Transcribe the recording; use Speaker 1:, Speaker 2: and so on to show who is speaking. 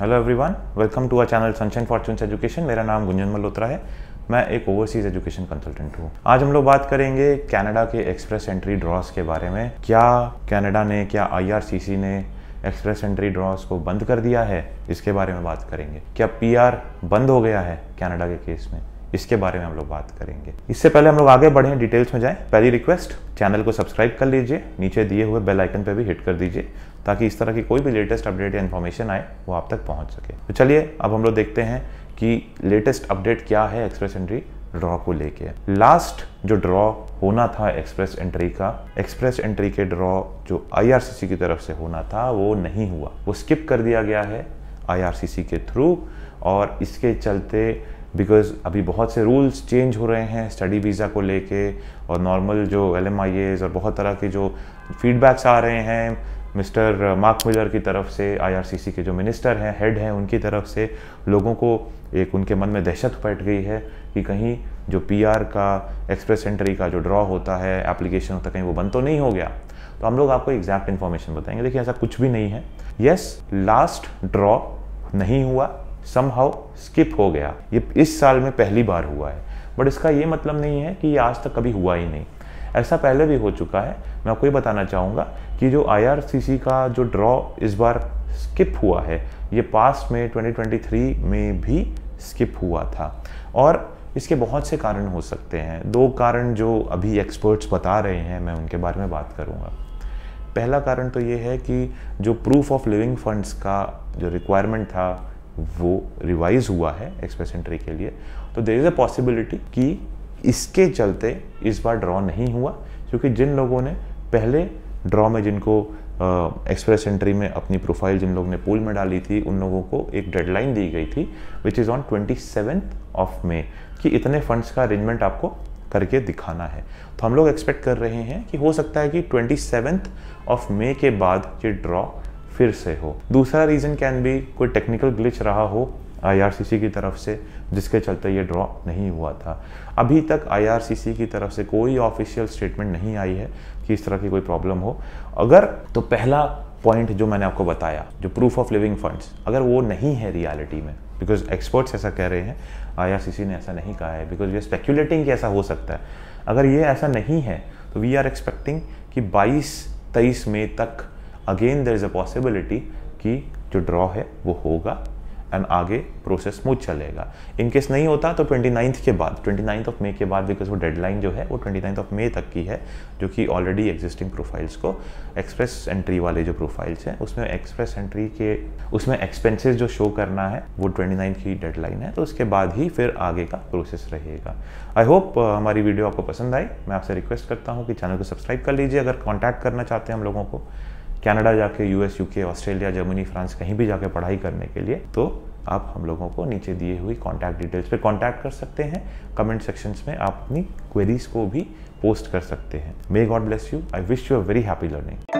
Speaker 1: hello everyone welcome to our channel sunshine fortune education मेरा नाम गुंजन मल्होत्रा है मैं एक ओवरसीज एजुकेशन कंसल्टेंट हूँ आज हम लोग बात करेंगे कनाडा के एक्सप्रेस एंट्री ड्रॉस के बारे में क्या कनाडा ने क्या आईआरसीसी ने एक्सप्रेस एंट्री ड्रॉस को बंद कर दिया है इसके बारे में बात करेंगे क्या पीआर बंद हो गया है कनाडा के केस में इसके बारे में हम लोग बात करेंगे इससे पहले हम लोग आगे बढ़े डिटेल्स में जाएं पहली रिक्वेस्ट चैनल को सब्सक्राइब कर लीजिए नीचे दिए हुए बेल आइकन पर भी हिट कर दीजिए ताकि इस तरह की कोई भी लेटेस्ट अपडेट या इन्फॉर्मेशन आए वो आप तक पहुंच सके तो चलिए अब हम लोग देखते हैं कि लेटेस्ट अपडेट क्या है एक्सप्रेस एंट्री ड्रॉ को लेके लास्ट जो ड्रॉ होना था एक्सप्रेस एंट्री का एक्सप्रेस एंट्री के ड्रॉ जो आईआरसीसी की तरफ से होना था वो नहीं हुआ वो स्किप कर दिया गया है आईआरसीसी के थ्रू और इसके चलते बिकॉज अभी बहुत से रूल्स चेंज हो रहे हैं स्टडी वीज़ा को लेके और नॉर्मल जो एल एम आई एज़ और बहुत तरह के जो फीडबैक्स आ रहे हैं मिस्टर मार्क मिलर की तरफ से आईआरसीसी के जो मिनिस्टर हैं हेड हैं उनकी तरफ से लोगों को एक उनके मन में दहशत बैठ गई है कि कहीं जो पीआर का एक्सप्रेस एंट्री का जो ड्रॉ होता है एप्लीकेशन होता है कहीं वो बंद तो नहीं हो गया तो हम लोग आपको एग्जैक्ट इन्फॉर्मेशन बताएंगे देखिए ऐसा कुछ भी नहीं है यस लास्ट ड्रॉ नहीं हुआ समहाउ स्किप हो गया ये इस साल में पहली बार हुआ है बट इसका ये मतलब नहीं है कि ये आज तक कभी हुआ ही नहीं ऐसा पहले भी हो चुका है मैं आपको ये बताना चाहूँगा कि जो आई का जो ड्रॉ इस बार स्किप हुआ है ये पास में 2023 में भी स्किप हुआ था और इसके बहुत से कारण हो सकते हैं दो कारण जो अभी एक्सपर्ट्स बता रहे हैं मैं उनके बारे में बात करूँगा पहला कारण तो ये है कि जो प्रूफ ऑफ लिविंग फंड्स का जो रिक्वायरमेंट था वो रिवाइज हुआ है एक्सप्रेस एंट्री के लिए तो देर इज़ अ पॉसिबिलिटी कि इसके चलते इस बार ड्रॉ नहीं हुआ क्योंकि जिन लोगों ने पहले ड्रॉ में जिनको एक्सप्रेस एंट्री में अपनी प्रोफाइल जिन लोगों ने पूल में डाली थी उन लोगों को एक डेडलाइन दी गई थी which is on twenty of May कि इतने फंड्स का अरेंजमेंट आपको करके दिखाना है तो हम लोग एक्सपेक्ट कर रहे हैं कि हो सकता है कि ट्वेंटी ऑफ मे के बाद ये ड्रॉ फिर से हो दूसरा रीज़न कैन भी कोई टेक्निकल ग्लिच रहा हो आईआरसीसी की तरफ से जिसके चलते ये ड्रॉ नहीं हुआ था अभी तक आईआरसीसी की तरफ से कोई ऑफिशियल स्टेटमेंट नहीं आई है कि इस तरह की कोई प्रॉब्लम हो अगर तो पहला पॉइंट जो मैंने आपको बताया जो प्रूफ ऑफ लिविंग फंड्स अगर वो नहीं है रियलिटी में बिकॉज एक्सपर्ट्स ऐसा कह रहे हैं आई ने ऐसा नहीं कहा है बिकॉज ये स्पेक्यूलेटिंग कि ऐसा हो सकता है अगर ये ऐसा नहीं है तो वी आर एक्सपेक्टिंग कि 22 तेईस मई तक again there is a possibility कि जो ड्रॉ है वो होगा एंड आगे प्रोसेस स्मूथ चलेगा इनकेस नहीं होता तो ट्वेंटी नाइन्थ के बाद ट्वेंटी नाइन्थ ऑफ मे के बाद बिकॉज वो डेडलाइन जो है वो ट्वेंटी नाइन्थ ऑफ मे तक की है जो कि ऑलरेडी एग्जिस्टिंग प्रोफाइल्स को एक्सप्रेस एंट्री वाले जो प्रोफाइल्स हैं उसमें एक्सप्रेस एंट्री के उसमें एक्सपेंसेस जो शो करना है वो ट्वेंटी नाइन्थ की डेडलाइन है तो उसके बाद ही फिर आगे का प्रोसेस रहेगा आई होप uh, हमारी वीडियो आपको पसंद आई मैं आपसे रिक्वेस्ट करता हूँ कि चैनल को सब्सक्राइब कर लीजिए अगर कॉन्टैक्ट करना चाहते हैं हम लोगों को कनाडा जाके US UK Australia Germany France कहीं भी जाके पढ़ाई करने के लिए तो आप हम लोगों को नीचे दिए हुई कॉन्टैक्ट डिटेल्स पर कॉन्टैक्ट कर सकते हैं कमेंट सेक्शंस में आप अपनी क्वेरीज को भी पोस्ट कर सकते हैं may God bless you I wish you a very happy learning